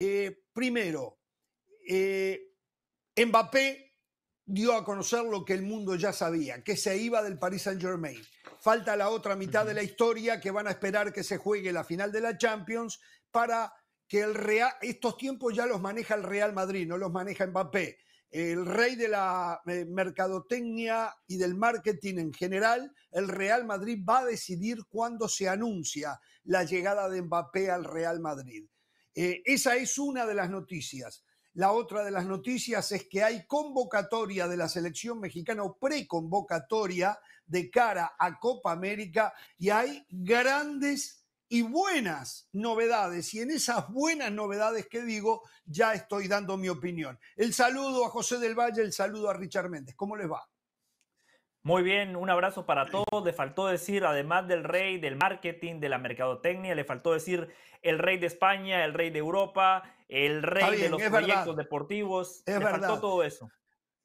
Eh, primero, eh, Mbappé dio a conocer lo que el mundo ya sabía, que se iba del Paris Saint Germain. Falta la otra mitad de la historia que van a esperar que se juegue la final de la Champions para que el Real, estos tiempos ya los maneja el Real Madrid, no los maneja Mbappé. El rey de la eh, mercadotecnia y del marketing en general, el Real Madrid va a decidir cuándo se anuncia la llegada de Mbappé al Real Madrid. Eh, esa es una de las noticias. La otra de las noticias es que hay convocatoria de la selección mexicana o preconvocatoria de cara a Copa América y hay grandes y buenas novedades. Y en esas buenas novedades que digo, ya estoy dando mi opinión. El saludo a José del Valle, el saludo a Richard Méndez. ¿Cómo les va? Muy bien, un abrazo para todos. Le faltó decir, además del rey del marketing, de la mercadotecnia, le faltó decir el rey de España, el rey de Europa, el rey de los proyectos deportivos. Es verdad. faltó todo eso.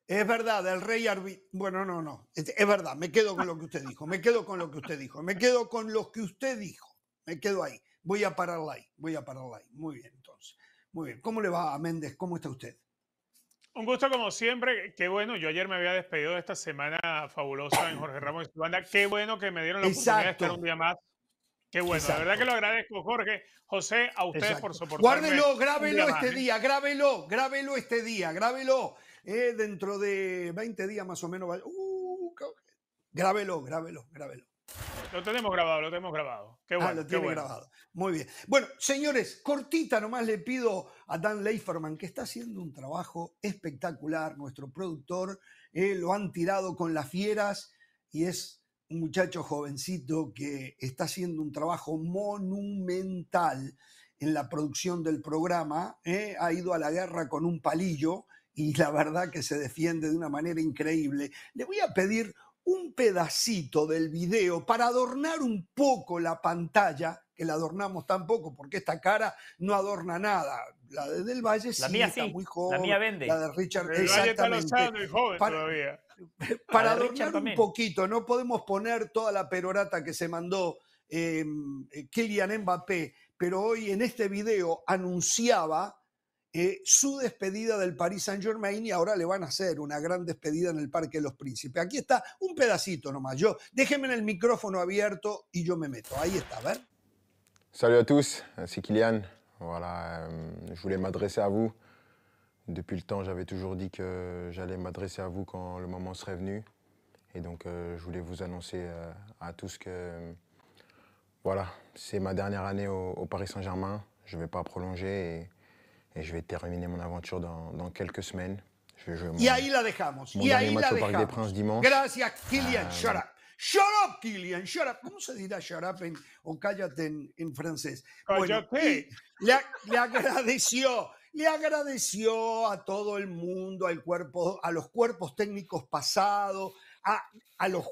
Es verdad, el rey Bueno, no, no. Es, es, verdad, me quedo con lo que usted dijo. Me quedo con lo que usted dijo. Me quedo con lo que usted dijo. Me quedo ahí. Voy a pararla ahí. Voy a pararla ahí. Muy bien, entonces. Muy bien. ¿Cómo le va a Méndez? ¿Cómo está usted? Un gusto como siempre, qué bueno, yo ayer me había despedido de esta semana fabulosa en Jorge Ramos y su banda, qué bueno que me dieron la oportunidad de estar un día más. Qué bueno, la verdad que lo agradezco, Jorge. José, a ustedes por soportarme. Guárdenlo, grábelo este día, grábelo, grábelo este día, grábelo. Eh, dentro de 20 días más o menos. Uh, grábelo, grábelo, grábelo lo tenemos grabado, lo tenemos grabado. Qué ah, bueno. lo tiene grabado. Muy bien. Bueno, señores, cortita nomás le pido a Dan Leiferman, que está haciendo un trabajo espectacular, nuestro productor. Eh, lo han tirado con las fieras y es un muchacho jovencito que está haciendo un trabajo monumental en la producción del programa. Eh. ha ido a la guerra con un palillo y la verdad que se defiende de una manera increíble. Le voy a pedir un pedacito del video para adornar un poco la pantalla, que la adornamos tampoco porque esta cara no adorna nada. La de Del Valle la sí, está muy joven. La mía vende. La de Richard exactamente. joven para, todavía. Para adornar un poquito, no podemos poner toda la perorata que se mandó em, eh, Kylian Mbappé, pero hoy en este video anunciaba et eh, su despedida del Paris Saint-Germain y ahora le van a hacer una gran despedida en el Parque de los Príncipes. Aquí está un pedacito nomás. Yo, déjenme en el micrófono abierto et yo me meto. Ahí está, a ver. Salut à tous, c'est Kylian. Voilà, euh, je voulais m'adresser à vous. Depuis le temps, j'avais toujours dit que j'allais m'adresser à vous quand le moment serait venu. Et donc, euh, je voulais vous annoncer euh, à tous que voilà, c'est ma dernière année au, Paris Saint-Germain. Je ne vais pas prolonger et et je vais terminer mon aventure dans, dans quelques semaines. Je vais jouer y ahí la dejamos. y ahí la dejamos. Gracias, Kylian. Ah, shut up. Shut up, Kylian. Shut up. ¿Cómo se dirá shut up en, o cállate en, francés? Bueno, le, le agradeció le agradeció a todo el mundo, al cuerpo, a los cuerpos técnicos pasados, a, a los,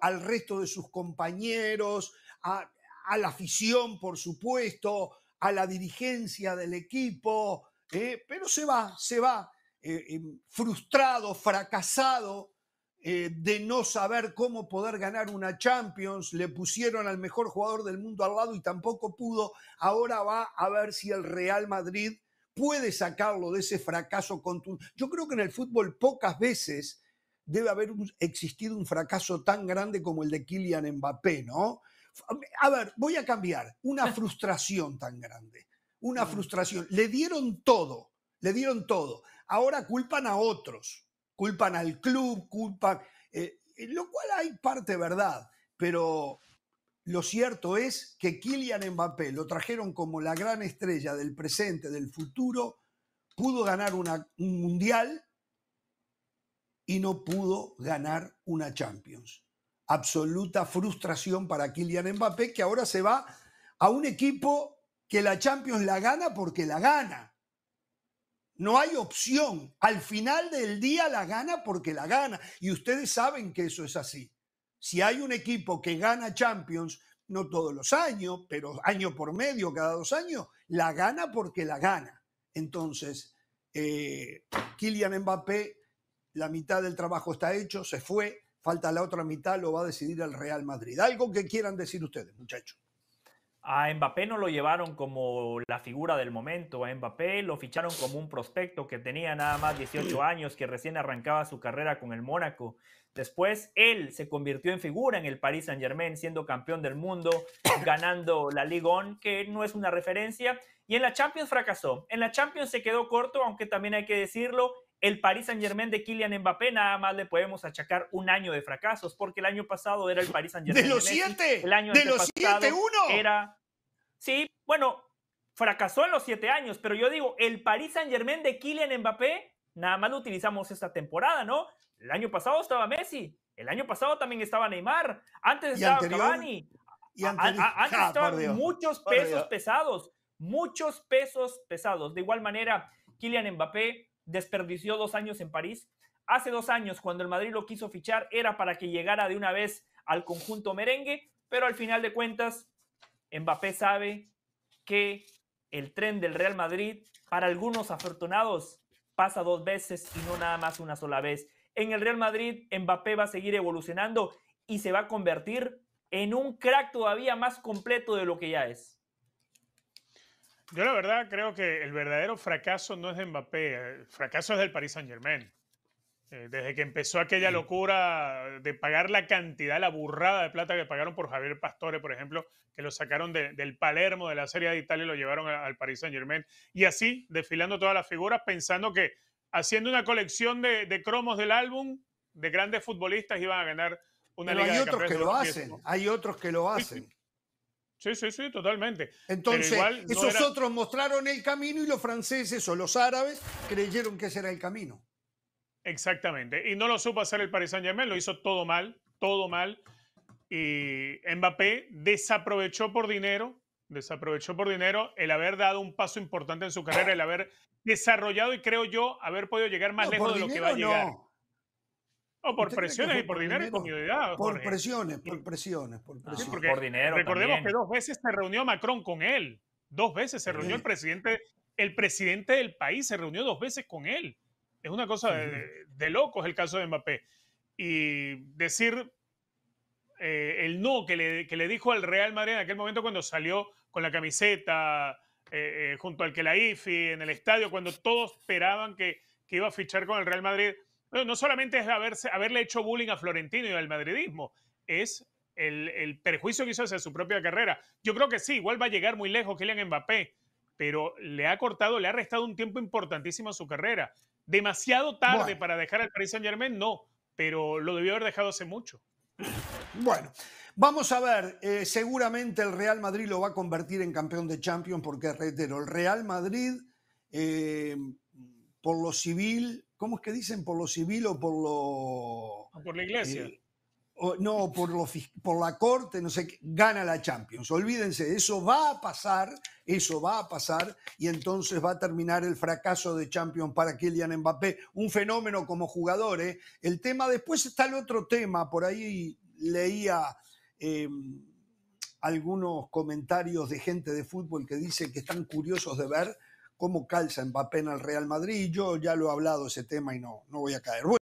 al resto de sus compañeros, a, la afición, por supuesto, a la dirigencia del equipo, eh, pero se va, se va eh, em, frustrado, fracasado eh, de no saber cómo poder ganar una Champions. Le pusieron al mejor jugador del mundo al lado y tampoco pudo. Ahora va a ver si el Real Madrid puede sacarlo de ese fracaso contundente. Yo creo que en el fútbol pocas veces debe haber existido un fracaso tan grande como el de Kylian Mbappé, ¿no? A ver, voy a cambiar. Una ah. frustración tan grande. Una frustración. Le dieron todo, le dieron todo. Ahora culpan a otros, culpan al club, culpan... Eh, eh, lo cual hay parte verdad, pero lo cierto es que Kylian Mbappé lo trajeron como la gran estrella del presente, del futuro, pudo ganar una, un mundial y no pudo ganar una Champions absoluta frustración para Kylian Mbappé, que ahora se va a un equipo que la Champions la gana porque la gana. No hay opción. Al final del día la gana porque la gana. Y ustedes saben que eso es así. Si hay un equipo que gana Champions, no todos los años, pero año por medio, cada dos años, la gana porque la gana. Entonces, eh, Kylian Mbappé, la mitad del trabajo está hecho, se fue, falta la otra mitad, lo va a decidir el Real Madrid. Algo que quieran decir ustedes, muchachos. A Mbappé no lo llevaron como la figura del momento, a Mbappé lo ficharon como un prospecto que tenía nada más 18 años, que recién arrancaba su carrera con el Mónaco. Después él se convirtió en figura en el Paris Saint Germain, siendo campeón del mundo, ganando la Ligue que no es una referencia, y en la Champions fracasó. En la Champions se quedó corto, aunque también hay que decirlo, el Paris Saint Germain de Kylian Mbappé nada más le podemos achacar un año de fracasos, porque el año pasado era el Paris Saint Germain. De los siete. El año de los siete, uno. Era. Sí, bueno, fracasó en los siete años, pero yo digo, el Paris Saint Germain de Kylian Mbappé nada más lo utilizamos esta temporada, ¿no? El año pasado estaba Messi, el año pasado también estaba Neymar, antes estaba Cavani, antes ah, estaban muchos pesos pesados, muchos pesos pesados. De igual manera, Kylian Mbappé desperdició dos años en París. Hace dos años, cuando el Madrid lo quiso fichar, era para que llegara de una vez al conjunto merengue, pero al final de cuentas, Mbappé sabe que el tren del Real Madrid, para algunos afortunados, pasa dos veces y no nada más una sola vez. En el Real Madrid, Mbappé va a seguir evolucionando y se va a convertir en un crack todavía más completo de lo que ya es. Yo la verdad creo que el verdadero fracaso no es de Mbappé, el eh, fracaso es del Paris Saint Germain. Eh, desde que empezó aquella locura de pagar la cantidad, la burrada de plata que pagaron por Javier Pastore, por ejemplo, que lo sacaron del Palermo, de la Serie de Italia, y lo llevaron al Paris Saint Germain. Y así, desfilando todas las figuras, pensando que haciendo una colección de, cromos del álbum de grandes futbolistas iban a ganar una Pero liga hay otros que lo hacen, hay otros que lo hacen. Sí, sí, sí, totalmente. Entonces, esos otros mostraron el camino y los franceses o los árabes creyeron que ese era el camino. Exactamente. Y no lo supo hacer el Paris Saint-Germain, lo hizo todo mal, todo mal. Y Mbappé desaprovechó por dinero, desaprovechó por dinero el haber dado un paso importante en su carrera, el haber desarrollado y creo yo haber podido llegar más lejos de lo que va a llegar. O por presiones y por, dinero, y comodidad. Por presiones, por presiones, por presiones. por dinero. Recordemos que dos veces se reunió Macron con él. Dos veces se reunió el presidente, el presidente del país se reunió dos veces con él. Es una cosa de, locos el caso de Mbappé. Y decir eh, el no que le, que le, dijo al Real Madrid en aquel momento cuando salió con la camiseta eh, eh, junto al que la en el estadio, cuando todos esperaban que iba a fichar con el Real Madrid no, solamente es haberle hecho bullying a Florentino y al madridismo, es el, perjuicio que hizo hacia su propia carrera. Yo creo que sí, igual va a llegar muy lejos Kylian Mbappé, pero le ha cortado, le ha restado un tiempo importantísimo a su carrera. Demasiado tarde para dejar al Paris Saint Germain, no, pero lo debió haber dejado hace mucho. Bueno, vamos a ver, eh, seguramente el Real Madrid lo va a convertir en campeón de Champions porque, reitero, el Real Madrid, eh, por lo civil, ¿cómo es que dicen? Por lo civil o por lo... Por la iglesia. Eh, no, por, por la corte, no sé qué, gana la Champions. Olvídense, eso va a pasar, eso va a pasar y entonces va a terminar el fracaso de Champions para Kylian Mbappé, un fenómeno como jugador. ¿eh? El tema, después está el otro tema, por ahí leía... Em, algunos comentarios de gente de fútbol que dice que están curiosos de ver cómo calza Mbappé en el Real Madrid. Yo ya lo he hablado ese tema y no, no voy a caer.